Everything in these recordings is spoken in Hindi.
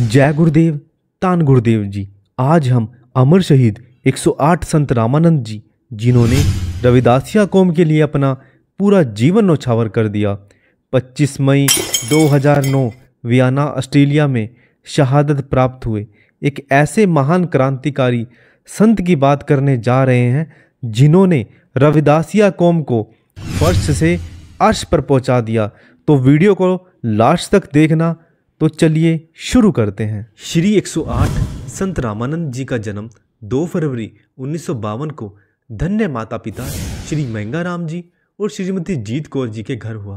जय गुरुदेव तान गुरुदेव जी आज हम अमर शहीद 108 संत रामानंद जी जिन्होंने रविदासिया कौम के लिए अपना पूरा जीवन नौछावर कर दिया 25 मई 2009 वियाना ऑस्ट्रेलिया में शहादत प्राप्त हुए एक ऐसे महान क्रांतिकारी संत की बात करने जा रहे हैं जिन्होंने रविदासिया कौम को फर्श से अर्श पर पहुंचा दिया तो वीडियो को लास्ट तक देखना तो चलिए शुरू करते हैं श्री 108 संत रामानंद जी का जन्म 2 फरवरी उन्नीस को धन्य माता पिता श्री महंगाराम जी और श्रीमती जीत कौर जी के घर हुआ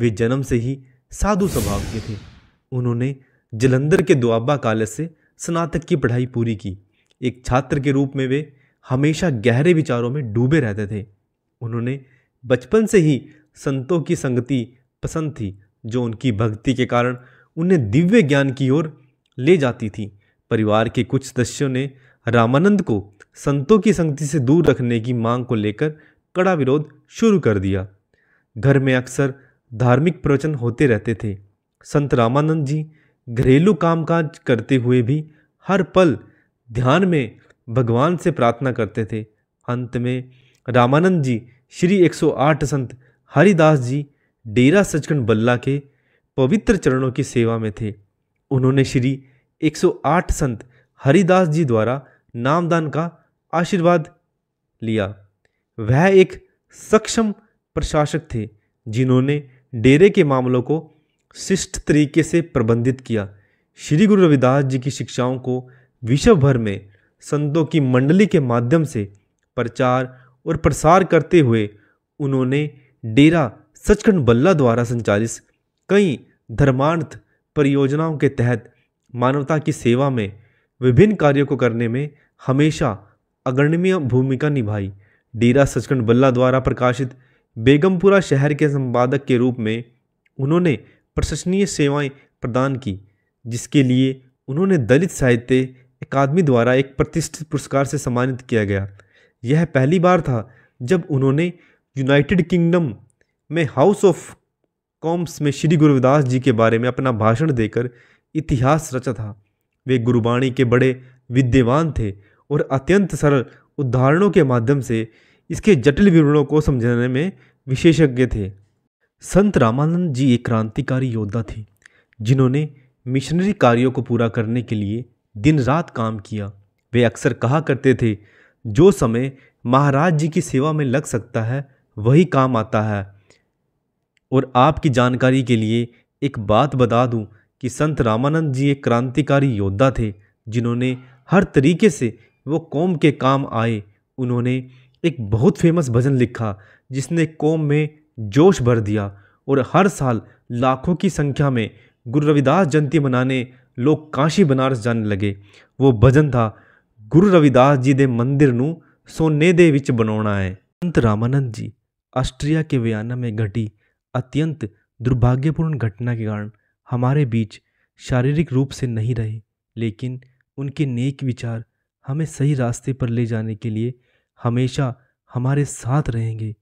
वे जन्म से ही साधु स्वभाव के थे उन्होंने जलंधर के दुआबा कॉलेज से स्नातक की पढ़ाई पूरी की एक छात्र के रूप में वे हमेशा गहरे विचारों में डूबे रहते थे उन्होंने बचपन से ही संतों की संगति पसंद थी जो उनकी भक्ति के कारण उन्हें दिव्य ज्ञान की ओर ले जाती थी परिवार के कुछ सदस्यों ने रामानंद को संतों की संगति से दूर रखने की मांग को लेकर कड़ा विरोध शुरू कर दिया घर में अक्सर धार्मिक प्रवचन होते रहते थे संत रामानंद जी घरेलू कामकाज करते हुए भी हर पल ध्यान में भगवान से प्रार्थना करते थे अंत में रामानंद जी श्री 108 संत हरिदास जी डेरा सचखंड बल्ला के पवित्र चरणों की सेवा में थे उन्होंने श्री 108 संत हरिदास जी द्वारा नामदान का आशीर्वाद लिया वह एक सक्षम प्रशासक थे जिन्होंने डेरे के मामलों को शिष्ट तरीके से प्रबंधित किया श्री गुरु रविदास जी की शिक्षाओं को विश्व भर में संतों की मंडली के माध्यम से प्रचार और प्रसार करते हुए उन्होंने डेरा सचखंड बल्ला द्वारा संचालित कई धर्मार्थ परियोजनाओं के तहत मानवता की सेवा में विभिन्न कार्यों को करने में हमेशा अग्रणीय भूमिका निभाई डेरा सचखंड बल्ला द्वारा प्रकाशित बेगमपुरा शहर के संपादक के रूप में उन्होंने प्रशंसनीय सेवाएं प्रदान की जिसके लिए उन्होंने दलित साहित्य अकादमी द्वारा एक प्रतिष्ठित पुरस्कार से सम्मानित किया गया यह पहली बार था जब उन्होंने यूनाइटेड किंगडम में हाउस ऑफ कॉम्स में श्री गुरुदास जी के बारे में अपना भाषण देकर इतिहास रचा था वे गुरुबाणी के बड़े विद्यमान थे और अत्यंत सरल उदाहरणों के माध्यम से इसके जटिल विवरणों को समझाने में विशेषज्ञ थे संत रामानंद जी एक क्रांतिकारी योद्धा थे जिन्होंने मिशनरी कार्यों को पूरा करने के लिए दिन रात काम किया वे अक्सर कहा करते थे जो समय महाराज जी की सेवा में लग सकता है वही काम आता है और आपकी जानकारी के लिए एक बात बता दूं कि संत रामानंद जी एक क्रांतिकारी योद्धा थे जिन्होंने हर तरीके से वो कौम के काम आए उन्होंने एक बहुत फेमस भजन लिखा जिसने कौम में जोश भर दिया और हर साल लाखों की संख्या में गुरु रविदास जयंती मनाने लोग काशी बनारस जाने लगे वो भजन था गुरु रविदास जी दे मंदिर नू सोने दे विच ਬਣਾਉਣਾ है संत रामानंद जी ऑस्ट्रिया के वियाना में घटी अत्यंत दुर्भाग्यपूर्ण घटना के कारण हमारे बीच शारीरिक रूप से नहीं रहे लेकिन उनके नेक विचार हमें सही रास्ते पर ले जाने के लिए हमेशा हमारे साथ रहेंगे